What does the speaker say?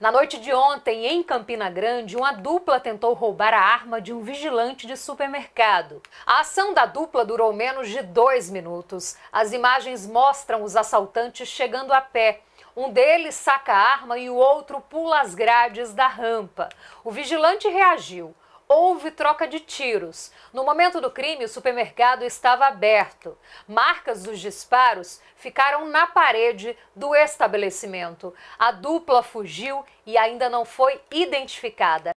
Na noite de ontem, em Campina Grande, uma dupla tentou roubar a arma de um vigilante de supermercado. A ação da dupla durou menos de dois minutos. As imagens mostram os assaltantes chegando a pé. Um deles saca a arma e o outro pula as grades da rampa. O vigilante reagiu houve troca de tiros. No momento do crime, o supermercado estava aberto. Marcas dos disparos ficaram na parede do estabelecimento. A dupla fugiu e ainda não foi identificada.